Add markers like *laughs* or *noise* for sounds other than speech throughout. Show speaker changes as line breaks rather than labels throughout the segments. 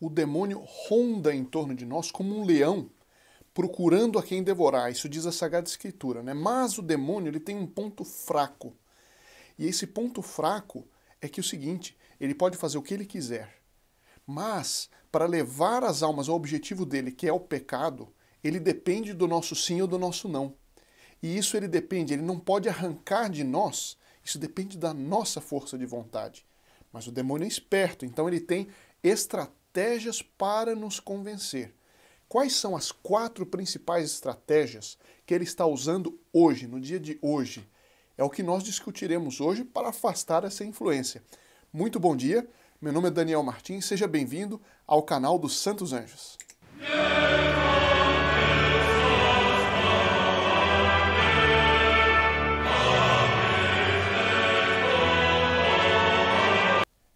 o demônio ronda em torno de nós como um leão, procurando a quem devorar. Isso diz a Sagrada Escritura, né? Mas o demônio ele tem um ponto fraco. E esse ponto fraco é que é o seguinte, ele pode fazer o que ele quiser. Mas para levar as almas ao objetivo dele, que é o pecado, ele depende do nosso sim ou do nosso não. E isso ele depende, ele não pode arrancar de nós, isso depende da nossa força de vontade. Mas o demônio é esperto, então ele tem estratégias estratégias para nos convencer. Quais são as quatro principais estratégias que ele está usando hoje, no dia de hoje? É o que nós discutiremos hoje para afastar essa influência. Muito bom dia, meu nome é Daniel Martins, seja bem-vindo ao canal dos Santos Anjos. Yeah!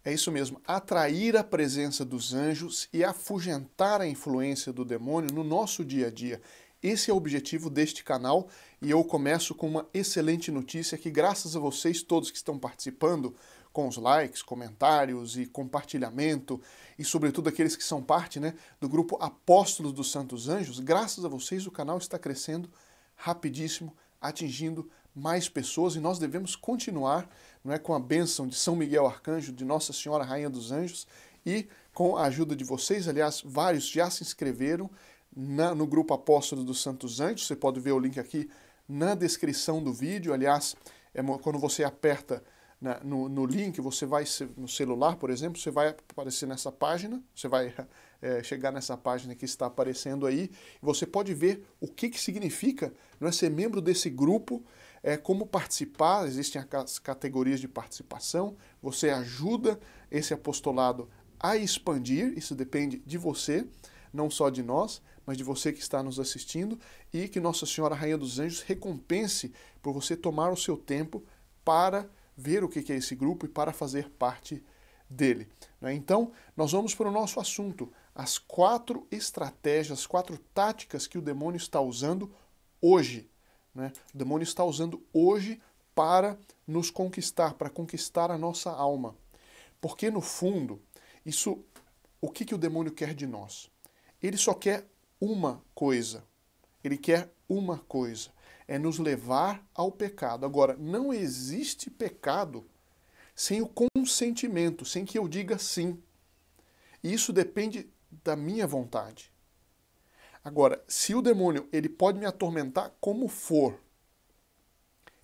É isso mesmo, atrair a presença dos anjos e afugentar a influência do demônio no nosso dia a dia. Esse é o objetivo deste canal e eu começo com uma excelente notícia que, graças a vocês todos que estão participando, com os likes, comentários e compartilhamento, e sobretudo aqueles que são parte né, do grupo Apóstolos dos Santos Anjos, graças a vocês o canal está crescendo rapidíssimo, atingindo mais pessoas e nós devemos continuar não é, com a bênção de São Miguel Arcanjo, de Nossa Senhora Rainha dos Anjos, e com a ajuda de vocês, aliás, vários já se inscreveram na, no grupo Apóstolo dos Santos Anjos, você pode ver o link aqui na descrição do vídeo, aliás, é, quando você aperta na, no, no, link, você vai no celular, por exemplo, você vai aparecer nessa página, você vai *laughs* é, chegar nessa página que está aparecendo aí, e você pode ver o que, que significa não é, ser membro desse grupo é, como participar, existem as categorias de participação, você ajuda esse apostolado a expandir, isso depende de você, não só de nós, mas de você que está nos assistindo, e que Nossa Senhora Rainha dos Anjos recompense por você tomar o seu tempo para ver o que é esse grupo e para fazer parte dele. Né? Então, nós vamos para o nosso assunto, as quatro estratégias, as quatro táticas que o demônio está usando hoje né? O demônio está usando hoje para nos conquistar, para conquistar a nossa alma. Porque no fundo, isso o que, que o demônio quer de nós? Ele só quer uma coisa. Ele quer uma coisa, é nos levar ao pecado. Agora, não existe pecado sem o consentimento, sem que eu diga sim. E isso depende da minha vontade. Agora, se o demônio, ele pode me atormentar como for.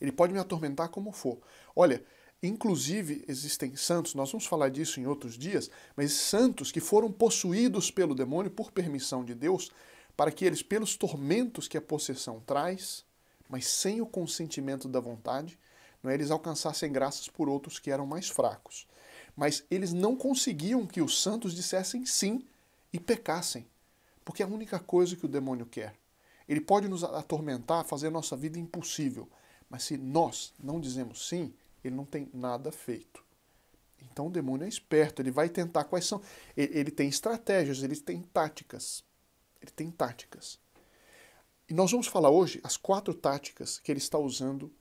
Ele pode me atormentar como for. Olha, inclusive existem santos, nós vamos falar disso em outros dias, mas santos que foram possuídos pelo demônio por permissão de Deus, para que eles, pelos tormentos que a possessão traz, mas sem o consentimento da vontade, não é, eles alcançassem graças por outros que eram mais fracos. Mas eles não conseguiam que os santos dissessem sim e pecassem. Porque é a única coisa que o demônio quer. Ele pode nos atormentar, fazer a nossa vida impossível, mas se nós não dizemos sim, ele não tem nada feito. Então o demônio é esperto, ele vai tentar quais são. Ele, ele tem estratégias, ele tem táticas. Ele tem táticas. E nós vamos falar hoje as quatro táticas que ele está usando,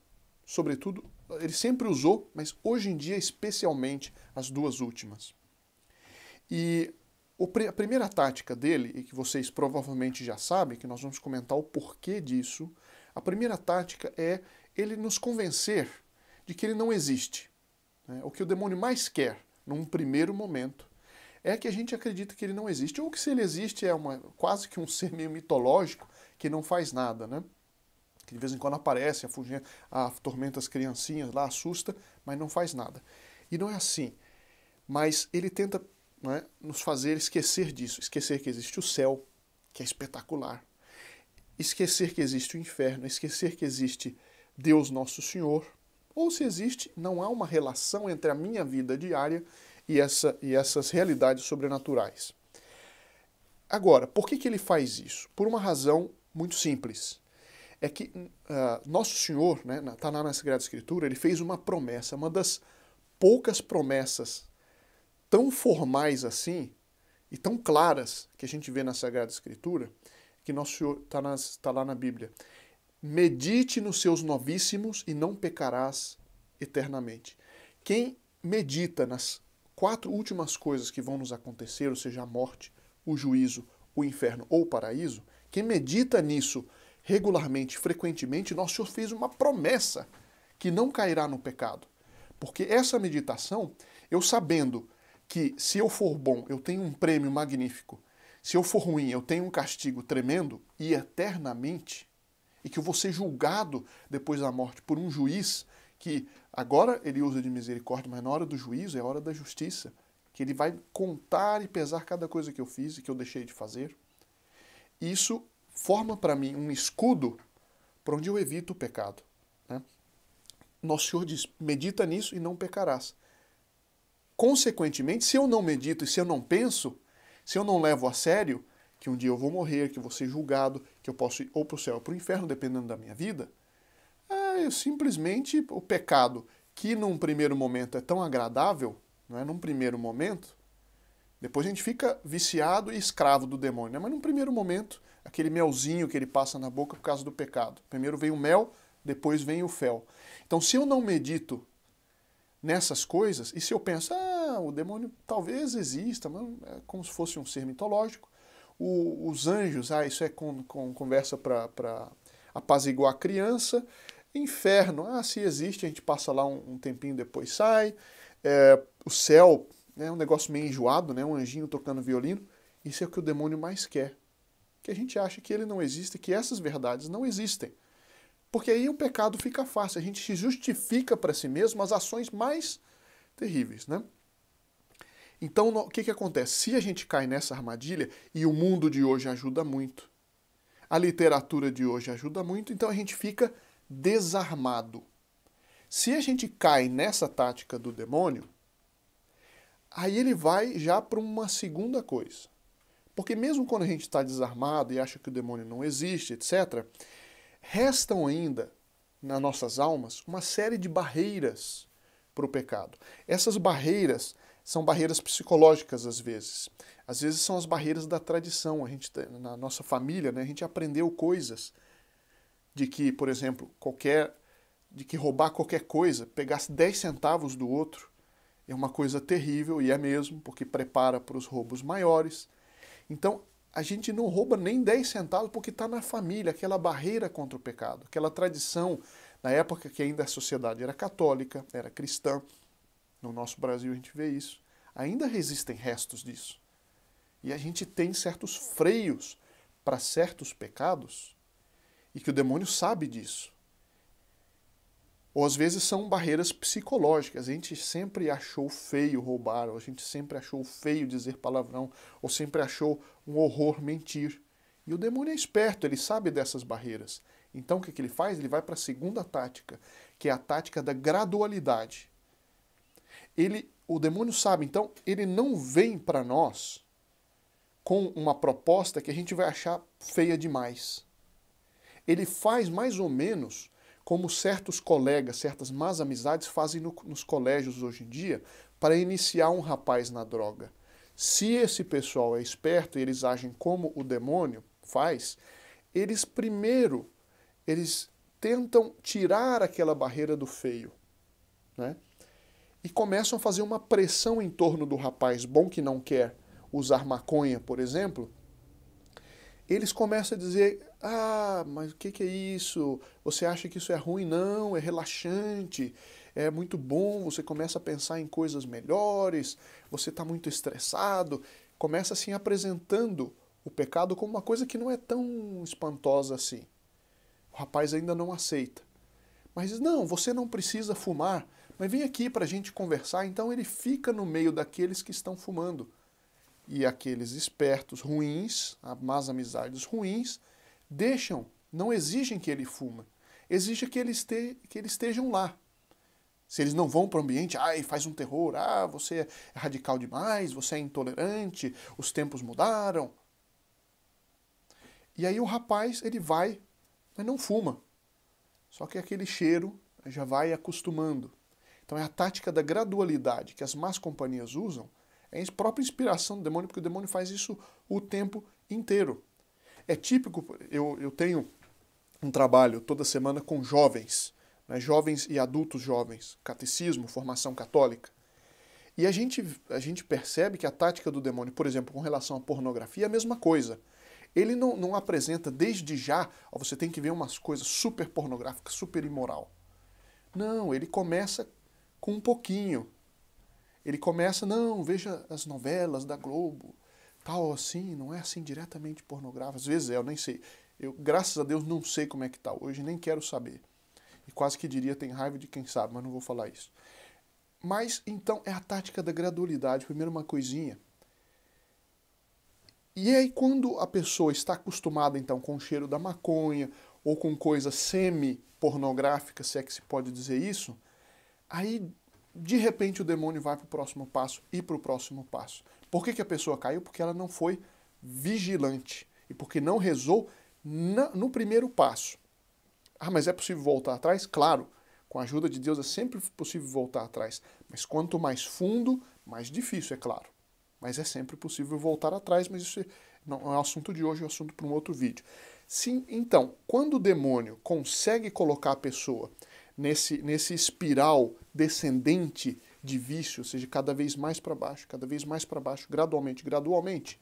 sobretudo, ele sempre usou, mas hoje em dia especialmente as duas últimas. E a primeira tática dele, e que vocês provavelmente já sabem, que nós vamos comentar o porquê disso, a primeira tática é ele nos convencer de que ele não existe. Né? O que o demônio mais quer, num primeiro momento, é que a gente acredita que ele não existe, ou que se ele existe é uma, quase que um *laughs* ser meio mitológico que não faz nada, né? Que de vez em quando aparece, a atormenta as criancinhas lá, assusta, mas não faz nada. E não é assim. Mas ele tenta né, nos fazer esquecer disso, esquecer que existe o céu, que é espetacular, esquecer que existe o inferno, esquecer que existe Deus Nosso Senhor, ou se existe, não há uma relação entre a minha vida diária e, essa, e essas realidades sobrenaturais. Agora, por que, que ele faz isso? Por uma razão muito simples. É que uh, Nosso Senhor, está né, tá lá na Sagrada Escritura, ele fez uma promessa, uma das poucas promessas tão formais assim e tão claras que a gente vê na Sagrada Escritura, que Nosso Senhor está tá lá na Bíblia. Medite nos seus novíssimos e não pecarás eternamente. Quem medita nas quatro últimas coisas que vão nos acontecer, ou seja, a morte, o juízo, o inferno ou o paraíso, quem medita nisso regularmente, frequentemente, Nosso Senhor fez uma promessa que não cairá no pecado. Porque essa meditação, eu sabendo que se eu for bom, eu tenho um prêmio magnífico. Se eu for ruim, eu tenho um castigo tremendo e eternamente, e que eu vou ser julgado depois da morte por um juiz que agora ele usa de misericórdia, mas na hora do juízo é a hora da justiça, que ele vai contar e pesar cada coisa que eu fiz e que eu deixei de fazer. Isso forma para mim um escudo para onde eu evito o pecado. Né? Nosso Senhor diz: medita nisso e não pecarás. Consequentemente, se eu não medito e se eu não penso, se eu não levo a sério que um dia eu vou morrer, que vou ser julgado, que eu posso ir ou para o céu ou para o inferno, dependendo da minha vida, é, eu simplesmente o pecado que num primeiro momento é tão agradável, não é? Num primeiro momento, depois a gente fica viciado e escravo do demônio, né? Mas num primeiro momento, aquele melzinho que ele passa na boca por causa do pecado. Primeiro vem o mel, depois vem o fel. Então, se eu não medito nessas coisas, e se eu penso, ah, não, o demônio talvez exista, mas é como se fosse um ser mitológico. O, os anjos, ah, isso é com, com conversa para apaziguar a criança. Inferno, ah, se existe, a gente passa lá um, um tempinho depois sai. É, o céu, né, um negócio meio enjoado, né, um anjinho tocando violino. Isso é o que o demônio mais quer. Que a gente acha que ele não existe, que essas verdades não existem. Porque aí o pecado fica fácil, a gente se justifica para si mesmo as ações mais terríveis, né? Então, o que, que acontece? Se a gente cai nessa armadilha, e o mundo de hoje ajuda muito, a literatura de hoje ajuda muito, então a gente fica desarmado. Se a gente cai nessa tática do demônio, aí ele vai já para uma segunda coisa. Porque mesmo quando a gente está desarmado e acha que o demônio não existe, etc., restam ainda nas nossas almas uma série de barreiras para o pecado. Essas barreiras são barreiras psicológicas às vezes. Às vezes são as barreiras da tradição. A gente na nossa família, né, a gente aprendeu coisas de que, por exemplo, qualquer de que roubar qualquer coisa, pegasse 10 centavos do outro, é uma coisa terrível e é mesmo, porque prepara para os roubos maiores. Então, a gente não rouba nem 10 centavos porque está na família, aquela barreira contra o pecado, aquela tradição na época que ainda a sociedade era católica, era cristã. No nosso Brasil a gente vê isso. Ainda resistem restos disso. E a gente tem certos freios para certos pecados e que o demônio sabe disso. Ou às vezes são barreiras psicológicas. A gente sempre achou feio roubar, ou a gente sempre achou feio dizer palavrão, ou sempre achou um horror mentir. E o demônio é esperto, ele sabe dessas barreiras. Então o que, que ele faz? Ele vai para a segunda tática, que é a tática da gradualidade. Ele, o demônio sabe, então ele não vem para nós com uma proposta que a gente vai achar feia demais. Ele faz mais ou menos como certos colegas, certas más amizades fazem no, nos colégios hoje em dia para iniciar um rapaz na droga. Se esse pessoal é esperto e eles agem como o demônio faz, eles primeiro eles tentam tirar aquela barreira do feio, né? e começam a fazer uma pressão em torno do rapaz bom que não quer usar maconha, por exemplo, eles começam a dizer: Ah, mas o que, que, é isso? Você acha que isso é ruim? Não, é relaxante, é muito bom. Você começa a pensar em coisas melhores, você está muito estressado. Começa assim apresentando o pecado como uma coisa que não é tão espantosa assim. O rapaz ainda não aceita. Mas diz: Não, você não precisa fumar mas vem aqui para a gente conversar. Então ele fica no meio daqueles que estão fumando. E aqueles espertos ruins, ah, más amizades ruins, deixam, não exigem que ele fuma. Exige que eles, que estejam lá. Se eles não vão para o ambiente, ai, faz um terror, ah, você é radical demais, você é intolerante, os tempos mudaram. E aí o rapaz, ele vai, mas não fuma. Só que aquele cheiro já vai acostumando. Então é a tática da gradualidade que as más companhias usam, é a própria inspiração do demônio, porque o demônio faz isso o tempo inteiro. É típico, eu, eu tenho um trabalho toda semana com jovens, né, jovens e adultos jovens, catecismo, formação católica. E a gente, a gente percebe que a tática do demônio, por exemplo, com relação à pornografia, é a mesma coisa. Ele não, não apresenta desde já, ó, você tem que ver umas coisas super pornográficas, super imoral. Não, ele começa com um pouquinho. Ele começa, não, veja as novelas da Globo, tal assim, não é assim diretamente pornográfico. Às vezes é, eu nem sei. Eu, graças a Deus, não sei como é que tá hoje, nem quero saber. E quase que diria, tem raiva de quem sabe, mas não vou falar isso. Mas, então, é a tática da gradualidade. Primeiro uma coisinha. E aí, quando a pessoa está acostumada, então, com o cheiro da maconha ou com coisa semi-pornográfica, se é que se pode dizer isso, Aí, de repente, o demônio vai para o próximo passo e para o próximo passo. Por que, que a pessoa caiu? Porque ela não foi vigilante e porque não rezou na, no primeiro passo. Ah, mas é possível voltar atrás? Claro, com a ajuda de Deus é sempre possível voltar atrás. Mas quanto mais fundo, mais difícil, é claro. Mas é sempre possível voltar atrás, mas isso não é o assunto de hoje, é o assunto para um outro vídeo. Sim, então, quando o demônio consegue colocar a pessoa nesse, nesse espiral descendente de vício, ou seja, cada vez mais para baixo, cada vez mais para baixo, gradualmente, gradualmente.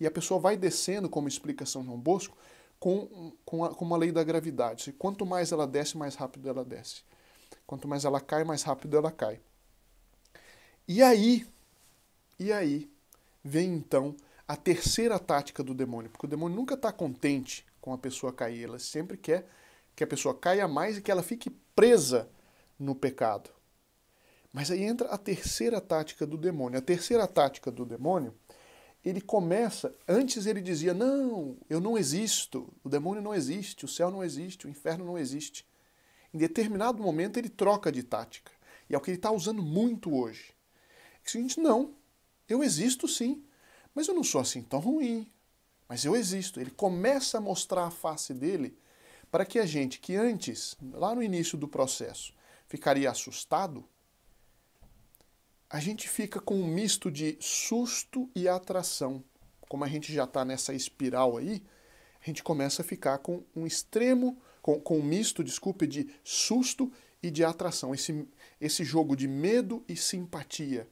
E a pessoa vai descendo, como explica São João Bosco, com, com, a, com uma lei da gravidade. quanto mais ela desce, mais rápido ela desce. Quanto mais ela cai, mais rápido ela cai. E aí, e aí vem então a terceira tática do demônio, porque o demônio nunca está contente com a pessoa cair, ela sempre quer que a pessoa caia mais e que ela fique presa no pecado. Mas aí entra a terceira tática do demônio. A terceira tática do demônio, ele começa. Antes ele dizia: Não, eu não existo. O demônio não existe, o céu não existe, o inferno não existe. Em determinado momento ele troca de tática. E é o que ele está usando muito hoje. É o seguinte: Não, eu existo sim, mas eu não sou assim tão ruim. Mas eu existo. Ele começa a mostrar a face dele para que a gente que antes, lá no início do processo, ficaria assustado, a gente fica com um misto de susto e atração. Como a gente já está nessa espiral aí, a gente começa a ficar com um extremo, com, com um misto, desculpe, de susto e de atração. Esse, esse jogo de medo e simpatia,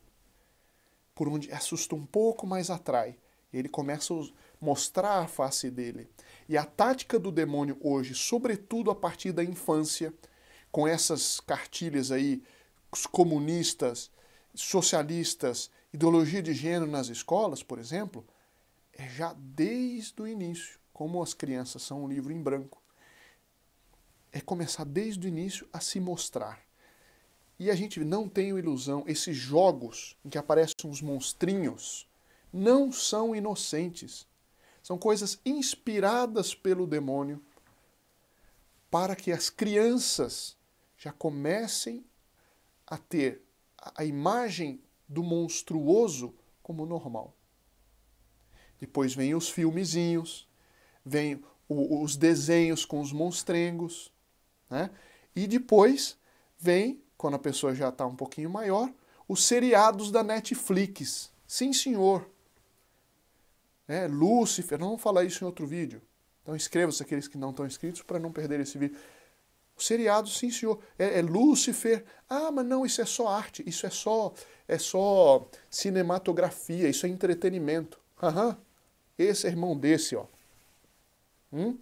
por onde assusta um pouco, mas atrai. Ele começa mostrar a face dele. E a tática do demônio hoje, sobretudo a partir da infância, com essas cartilhas aí, comunistas, socialistas, ideologia de gênero nas escolas, por exemplo, é já desde o início, como as crianças são um livro em branco, é começar desde o início a se mostrar. E a gente não tem ilusão, esses jogos em que aparecem uns monstrinhos não são inocentes. São coisas inspiradas pelo demônio para que as crianças já comecem a ter a imagem do monstruoso como normal. Depois vem os filmezinhos, vem o, os desenhos com os monstrengos, né? E depois vem, quando a pessoa já está um pouquinho maior, os seriados da Netflix. Sim, senhor. Né? Lúcifer, Não vamos falar isso em outro vídeo. Então inscreva se aqueles que não estão inscritos para não perder esse vídeo. O seriado, sim, senhor, é, é, Lúcifer. Ah, mas não, isso é só arte, isso é só é só cinematografia, isso é entretenimento. Aham, esse é irmão desse, ó. Hum?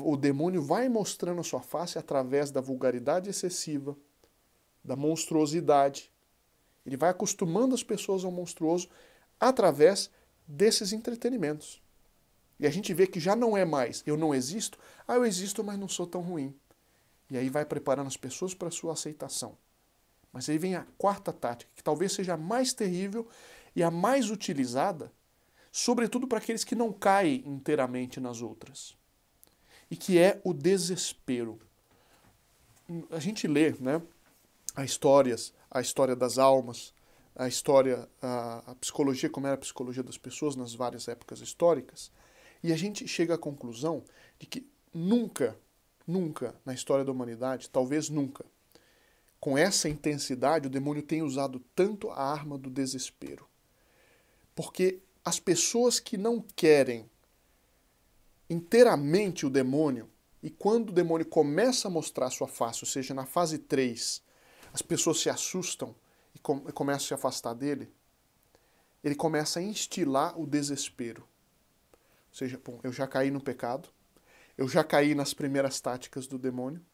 O demônio vai mostrando a sua face através da vulgaridade excessiva, da monstruosidade. Ele vai acostumando as pessoas ao monstruoso através desses entretenimentos. E a gente vê que já não é mais eu não existo, ah, eu existo, mas não sou tão ruim. E aí vai preparando as pessoas para a sua aceitação. Mas aí vem a quarta tática, que talvez seja a mais terrível e a mais utilizada, sobretudo para aqueles que não caem inteiramente nas outras. E que é o desespero. A gente lê, né, as histórias, a história das almas, a história, a, a psicologia, como era a psicologia das pessoas nas várias épocas históricas, e a gente chega à conclusão de que nunca, nunca na história da humanidade, talvez nunca, com essa intensidade, o demônio tem usado tanto a arma do desespero. Porque as pessoas que não querem inteiramente o demônio, e quando o demônio começa a mostrar sua face, ou seja, na fase 3, as pessoas se assustam, e, com, e começa a se afastar dele, ele começa a instilar o desespero. Ou seja, bom, eu já caí no pecado, eu já caí nas primeiras táticas do demônio,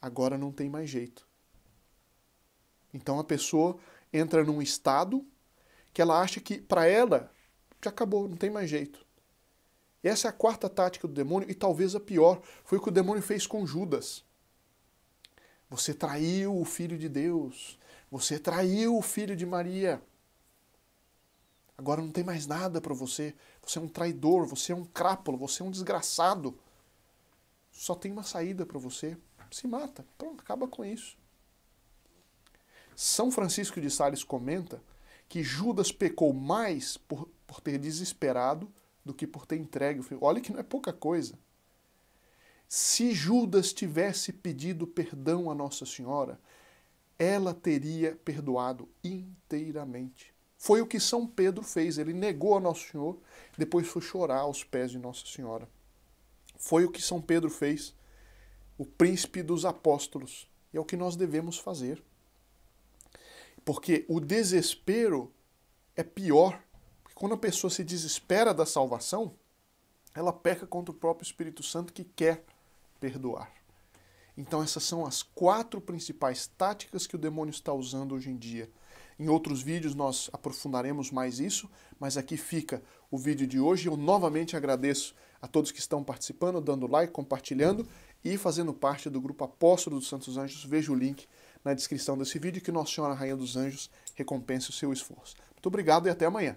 agora não tem mais jeito. Então a pessoa entra num estado que ela acha que para ela já acabou, não tem mais jeito. essa é a quarta tática do demônio e talvez a pior, foi o que o demônio fez com Judas. Você traiu o filho de Deus. Você traiu o filho de Maria. Agora não tem mais nada para você. Você é um traidor, você é um crápulo. você é um desgraçado. Só tem uma saída para você. Se mata. Pronto, acaba com isso. São Francisco de Sales comenta que Judas pecou mais por, por ter desesperado do que por ter entregue o filho. Olha que não é pouca coisa. Se Judas tivesse pedido perdão a Nossa Senhora, ela teria perdoado inteiramente. Foi o que São Pedro fez. Ele negou a Nosso Senhor, depois foi chorar aos pés de Nossa Senhora. Foi o que São Pedro fez, o príncipe dos apóstolos. E é o que nós devemos fazer. Porque o desespero é pior. Porque quando a pessoa se desespera da salvação, ela peca contra o próprio Espírito Santo que quer perdoar. Então, essas são as quatro principais táticas que o demônio está usando hoje em dia. Em outros vídeos nós aprofundaremos mais isso, mas aqui fica o vídeo de hoje. Eu novamente agradeço a todos que estão participando, dando like, compartilhando e fazendo parte do grupo Apóstolo dos Santos Anjos. Veja o link na descrição desse vídeo que Nossa Senhora Rainha dos Anjos recompense o seu esforço. Muito obrigado e até amanhã.